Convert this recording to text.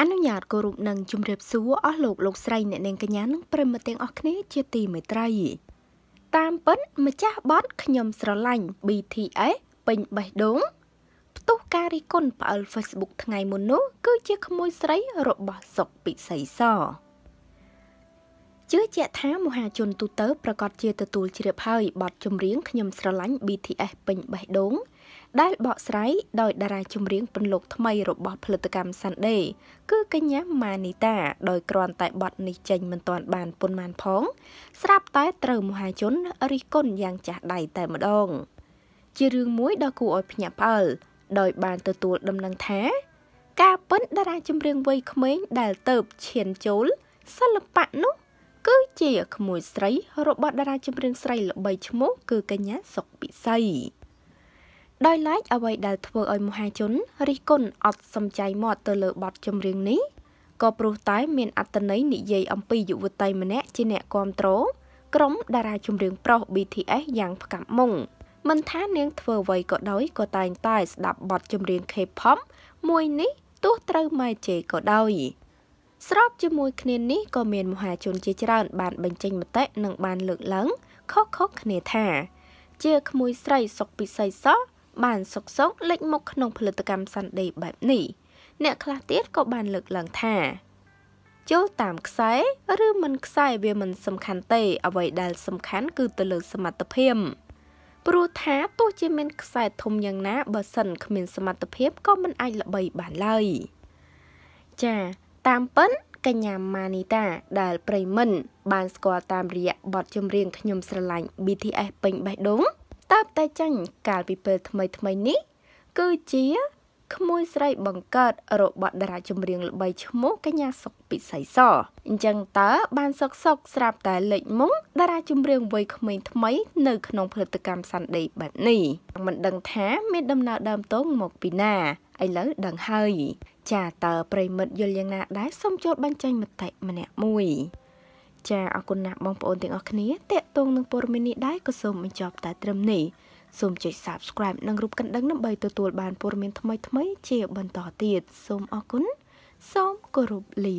អនុញ្ញាតគោរពនិងជម្រាបសួរអស់លោកលោកស្រីអ្នកនាងកញ្ញានិងប្រិមត្តទាំងអស់គ្នាជាទីមេត្រី តាមពិតម្ចាស់បតខ្ញុំស្រឡាញ់ BTS ពេញបេះដូងផ្ទុះការរិះគន់ផ្អើល Facebook ថ្ងៃមុននោះគឺជាក្មួយស្រីរបស់សុកពិសីសជឿជាក់ថាមហាជនទូទៅប្រកាសជាទទួលជ្រាបហើយបទចម្រៀងខ្ញុំស្រឡាញ់ BTS ពេញបេះដូងដែលបកស្រាយដោយតារាចម្រៀងពន្លកថ្មីរបស់ផលិតកម្ម Sunday គឺកញ្ញាម៉ានីតាដោយគ្រាន់តែបទនេះចេញមិនទាន់បានប៉ុន្មានផងស្រាប់តែត្រូវមហាជនរិះគន់យ៉ាងចាស់ដៃតែម្ដង ជារឿងមួយដ៏គួរឲ្យភ្ញាក់ផ្អើលដោយបានទទួលដំណឹងថា ការពិនតារាចម្រៀងវ័យក្មេងដែលទៅបឈានចូលសិល្បៈនោះ គឺជាក្មួយស្រីរបស់តារាចម្រៀងស្រីល្បីឈ្មោះគឺកញ្ញាសុកពិសីដោយឡែកអ្វីដែលធ្វើឲ្យមហាជនរិះគន់អត់សំចៃមាត់ទៅលើបទចម្រៀងនេះក៏ព្រោះតែមានអត្តន័យនិយាយអំពីយុវតីម្នាក់ជាអ្នកគ្រប់គ្រងក្រុមតារាចម្រៀងប្រុស BTS យ៉ាងផ្កាប់មុងមិនថានាងធ្វើអ្វីក៏ដោយក៏តែងតែស្ដាប់បទចម្រៀង K-pop មួយនេះទោះត្រូវម៉ែជេក៏ដោយស្របជាមួយគ្នានេះក៏មានមហាជនជាច្រើនបានបញ្ចេញមតិនិងបានលើកឡើងខុសៗគ្នាថា ជាក្មួយស្រីសុកពិសីសោះបានសុកសុកលេចមុខក្នុងផលិតកម្ម Sunday បែបនេះអ្នកខ្លះទៀតក៏បានលើកឡើងថាចូលតាមខ្សែឬមិនខ្សែវាមិនសំខាន់ទេ អ្វីដែលសំខាន់គឺទៅលើសមត្ថភាពព្រោះថាទោះជាមានខ្សែធំយ៉ាងណា បើសិនគ្មាន សមត្ថភាពក៏មិនអាចល្បីបានឡើយចាតាមពិតកញ្ញាម៉ានីតាដែលប្រិមិនបាន ស្គាល់តាមរយៈបទចម្រៀងខ្ញុំស្រឡាញ់ BTS ពេញបេះដូងតើបតែចាញ់កាលពីពេលថ្មីថ្មីនេះ គឺជាក្មួយស្រីបង្កើតរបស់តារាចម្រៀងល្បីឈ្មោះកញ្ញាសុកពិសីសអញ្ចឹងតើបានសុកសុកស្រាប់តែលេចមុខតារាចម្រៀងវ័យក្មេងថ្មីនៅក្នុងផលិតកម្ម Sunday បែបនេះមិនដឹងថាមានដំណើរដើមតងមកពីណាឥឡូវដឹងហើយចាតើប្រិមិត្តយល់យ៉ាងណាដែរសូមចូលបញ្ចេញមតិម្នាក់មួយចាអរគុណណាស់បងប្អូនទាំងអស់គ្នាតេតងនឹងព័ត៌មាននេះដែរក៏សូមបញ្ចប់តែត្រឹមនេះសូមចុច Subscribe និងរូបកណ្ដឹងដើម្បីទទួល បានព័ត៌មានថ្មីៗជាបន្តទៀតសូមអរគុណសូមគោរពលា